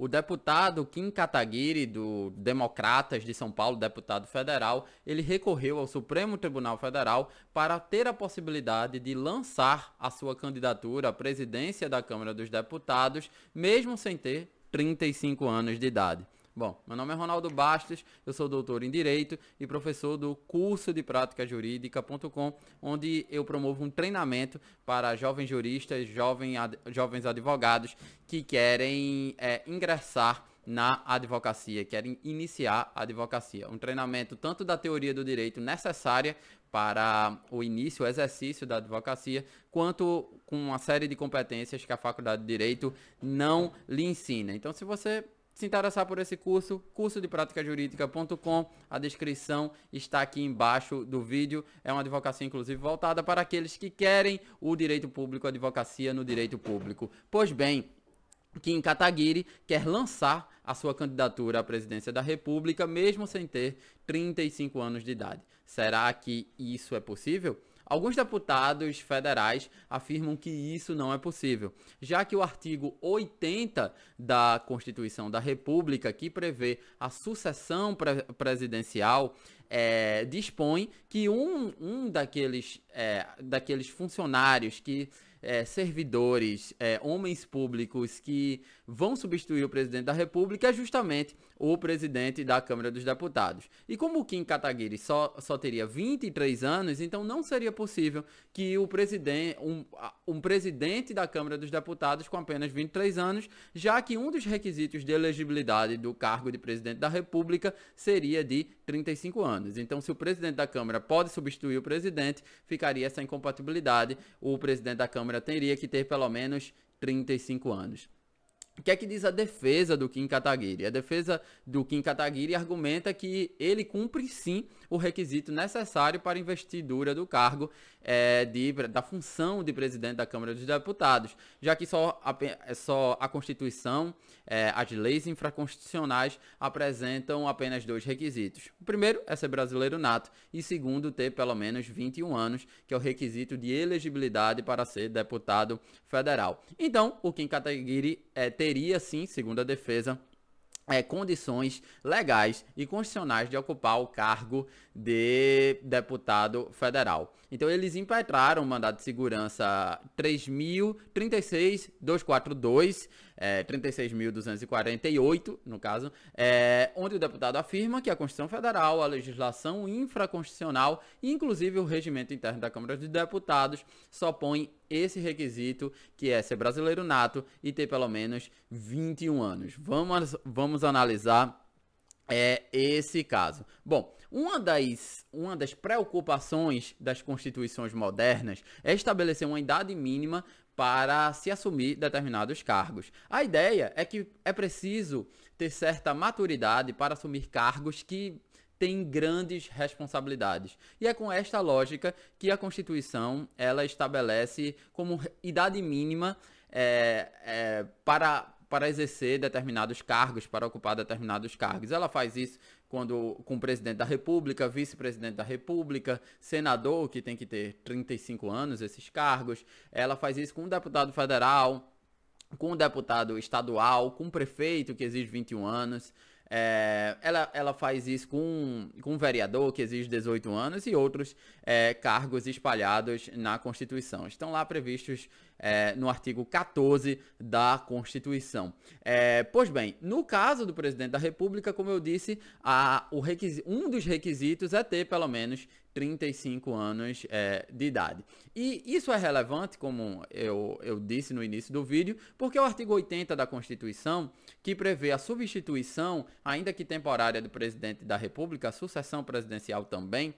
o deputado Kim Kataguiri, do Democratas de São Paulo, deputado federal, ele recorreu ao Supremo Tribunal Federal para ter a possibilidade de lançar a sua candidatura à presidência da Câmara dos Deputados, mesmo sem ter 35 anos de idade. Bom, meu nome é Ronaldo Bastos, eu sou doutor em Direito e professor do curso de prática jurídica.com, onde eu promovo um treinamento para jovens juristas, jovem ad, jovens advogados que querem é, ingressar na advocacia, querem iniciar a advocacia. Um treinamento tanto da teoria do direito necessária para o início, o exercício da advocacia, quanto com uma série de competências que a Faculdade de Direito não lhe ensina. Então, se você se interessar por esse curso, curso de jurídica.com, a descrição está aqui embaixo do vídeo. É uma advocacia, inclusive, voltada para aqueles que querem o direito público, a advocacia no direito público. Pois bem, Kim Kataguiri quer lançar a sua candidatura à presidência da República, mesmo sem ter 35 anos de idade. Será que isso é possível? Alguns deputados federais afirmam que isso não é possível, já que o artigo 80 da Constituição da República, que prevê a sucessão pre presidencial, é, dispõe que um, um daqueles, é, daqueles funcionários que é, servidores, é, homens públicos que vão substituir o presidente da República é justamente o presidente da Câmara dos Deputados. E como o Kim Kataguiri só, só teria 23 anos, então não seria possível que o presidente, um, um presidente da Câmara dos Deputados com apenas 23 anos, já que um dos requisitos de elegibilidade do cargo de presidente da República seria de 35 anos. Então, se o presidente da Câmara pode substituir o presidente, ficaria essa incompatibilidade. O presidente da Câmara teria que ter pelo menos 35 anos. O que é que diz a defesa do Kim Kataguiri? A defesa do Kim Kataguiri argumenta que ele cumpre sim o requisito necessário para investidura do cargo é, de, da função de presidente da Câmara dos Deputados, já que só a, é só a Constituição, é, as leis infraconstitucionais apresentam apenas dois requisitos. O primeiro é ser brasileiro nato e segundo ter pelo menos 21 anos, que é o requisito de elegibilidade para ser deputado federal. Então, o Kim Kataguiri é, teria sim, segundo a defesa, é, condições legais e constitucionais de ocupar o cargo de deputado federal. Então eles impetraram o mandado de segurança 3.036.242, é, 36.248 no caso, é, onde o deputado afirma que a Constituição Federal, a legislação infraconstitucional, inclusive o regimento interno da Câmara dos Deputados, só põe esse requisito que é ser brasileiro nato e ter pelo menos 21 anos. Vamos, vamos analisar é esse caso. Bom, uma das, uma das preocupações das constituições modernas é estabelecer uma idade mínima para se assumir determinados cargos. A ideia é que é preciso ter certa maturidade para assumir cargos que têm grandes responsabilidades. E é com esta lógica que a Constituição ela estabelece como idade mínima é, é, para para exercer determinados cargos, para ocupar determinados cargos. Ela faz isso quando com o presidente da República, vice-presidente da República, senador, que tem que ter 35 anos esses cargos. Ela faz isso com o deputado federal, com o deputado estadual, com o prefeito que exige 21 anos. É, ela, ela faz isso com, com um vereador que exige 18 anos e outros é, cargos espalhados na Constituição. Estão lá previstos é, no artigo 14 da Constituição. É, pois bem, no caso do presidente da República, como eu disse, a, o um dos requisitos é ter pelo menos 35 anos é, de idade. E isso é relevante, como eu, eu disse no início do vídeo, porque é o artigo 80 da Constituição, que prevê a substituição, ainda que temporária, do presidente da República, a sucessão presidencial também,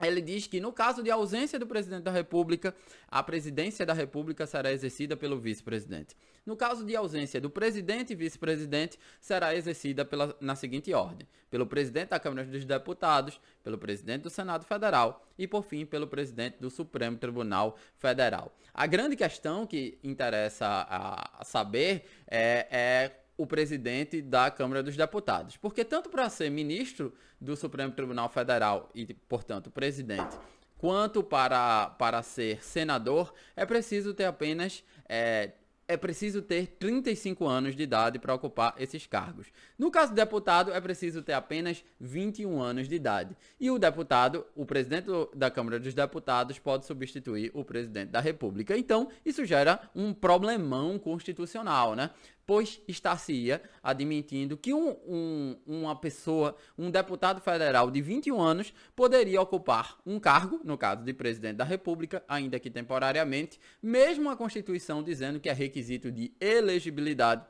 ele diz que, no caso de ausência do presidente da República, a presidência da República será exercida pelo vice-presidente. No caso de ausência do presidente e vice-presidente, será exercida pela, na seguinte ordem: pelo presidente da Câmara dos Deputados, pelo presidente do Senado Federal e, por fim, pelo presidente do Supremo Tribunal Federal. A grande questão que interessa a, a saber é, é o presidente da Câmara dos Deputados. Porque tanto para ser ministro do Supremo Tribunal Federal e, portanto, presidente, quanto para, para ser senador, é preciso ter apenas. É, é preciso ter 35 anos de idade para ocupar esses cargos. No caso do deputado, é preciso ter apenas 21 anos de idade. E o deputado, o presidente da Câmara dos Deputados, pode substituir o presidente da República. Então, isso gera um problemão constitucional, né? pois está-se-ia admitindo que um, um, uma pessoa, um deputado federal de 21 anos, poderia ocupar um cargo, no caso de presidente da República, ainda que temporariamente, mesmo a Constituição dizendo que é requisito de elegibilidade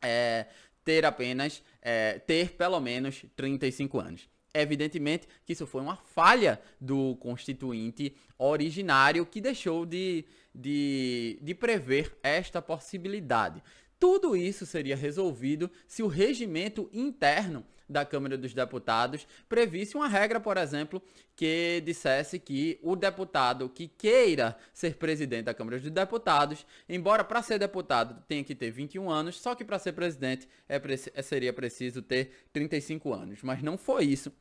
é, ter apenas, é, ter pelo menos 35 anos. Evidentemente que isso foi uma falha do constituinte originário que deixou de, de, de prever esta possibilidade. Tudo isso seria resolvido se o regimento interno da Câmara dos Deputados previsse uma regra, por exemplo, que dissesse que o deputado que queira ser presidente da Câmara dos Deputados, embora para ser deputado tenha que ter 21 anos, só que para ser presidente é, seria preciso ter 35 anos. Mas não foi isso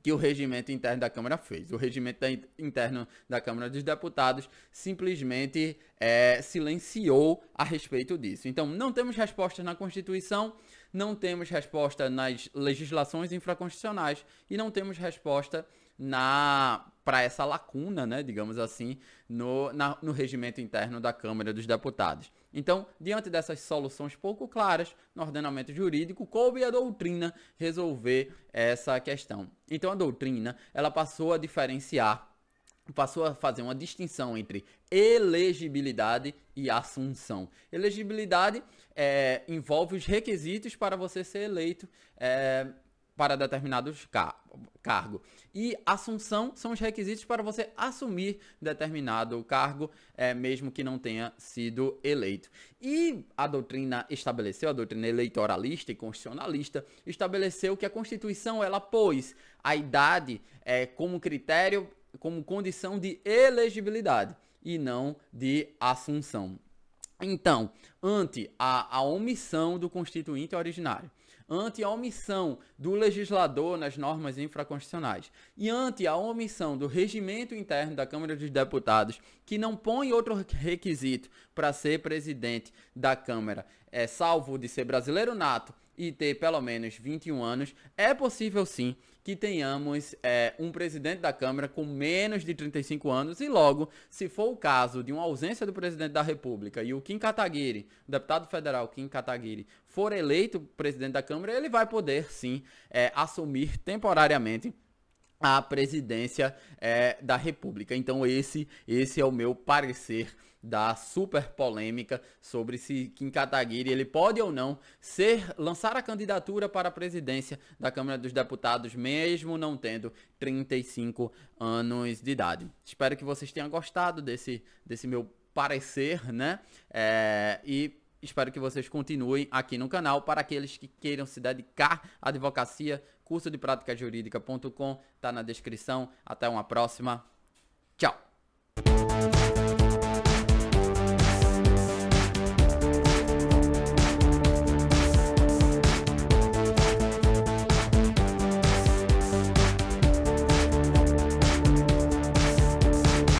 que o regimento interno da Câmara fez. O regimento interno da Câmara dos Deputados simplesmente é, silenciou a respeito disso. Então, não temos resposta na Constituição, não temos resposta nas legislações infraconstitucionais e não temos resposta na para essa lacuna, né, digamos assim, no, na, no regimento interno da Câmara dos Deputados. Então, diante dessas soluções pouco claras no ordenamento jurídico, coube à doutrina resolver essa questão. Então, a doutrina ela passou a diferenciar passou a fazer uma distinção entre elegibilidade e assunção. Elegibilidade é, envolve os requisitos para você ser eleito é, para determinados car cargo. E assunção são os requisitos para você assumir determinado cargo, é, mesmo que não tenha sido eleito. E a doutrina estabeleceu, a doutrina eleitoralista e constitucionalista, estabeleceu que a Constituição ela pôs a idade é, como critério, como condição de elegibilidade e não de assunção. Então, ante a, a omissão do constituinte originário ante a omissão do legislador nas normas infraconstitucionais e ante a omissão do regimento interno da Câmara dos Deputados, que não põe outro requisito para ser presidente da Câmara, é, salvo de ser brasileiro nato e ter pelo menos 21 anos, é possível sim que tenhamos é, um presidente da Câmara com menos de 35 anos e logo, se for o caso de uma ausência do presidente da República e o Kim Kataguiri, deputado federal Kim Kataguiri, for eleito presidente da Câmara, ele vai poder sim é, assumir temporariamente a presidência é, da República. Então esse esse é o meu parecer da super polêmica sobre se Kim Kataguiri ele pode ou não ser lançar a candidatura para a presidência da Câmara dos Deputados mesmo não tendo 35 anos de idade. Espero que vocês tenham gostado desse desse meu parecer, né? É, e espero que vocês continuem aqui no canal para aqueles que queiram se dedicar à advocacia curso de prática jurídica.com, tá na descrição. Até uma próxima.